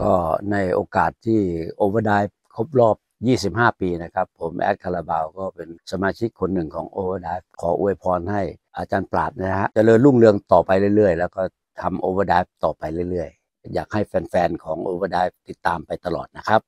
ก็ในโอกาสที่โอเวอร์ไดครบรอบ 25 ปีนะครับ ผม แอดคาราบาว ก็เป็นสมาชิกคนหนึ่งของโอเวอร์ไดขออวยพรให้อาจารย์ปราดนะฮะจะเจริญรุ่งเรืองต่อไปเรื่อยๆแล้วก็ทำโอเวอร์ไดต่อไปเรื่อยๆ อยากให้แฟน ๆ ของโอเวอร์ไดติดตามไปตลอดนะครับ